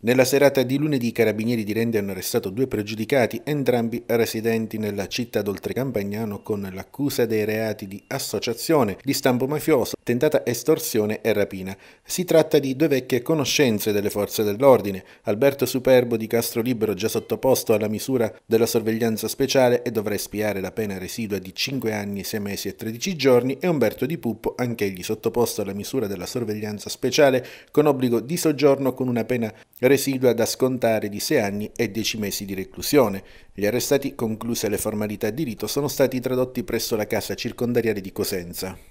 Nella serata di lunedì i carabinieri di Rendi hanno arrestato due pregiudicati, entrambi residenti nella città d'Oltrecampagnano con l'accusa dei reati di associazione di stampo mafioso, tentata estorsione e rapina. Si tratta di due vecchie conoscenze delle forze dell'ordine, Alberto Superbo di Castro Libero già sottoposto alla misura della sorveglianza speciale e dovrà espiare la pena residua di 5 anni, 6 mesi e 13 giorni e Umberto Di Puppo, anch'egli sottoposto alla misura della sorveglianza speciale con obbligo di soggiorno con una pena residua da scontare di 6 anni e 10 mesi di reclusione. Gli arrestati, concluse le formalità di rito, sono stati tradotti presso la casa circondariale di Cosenza.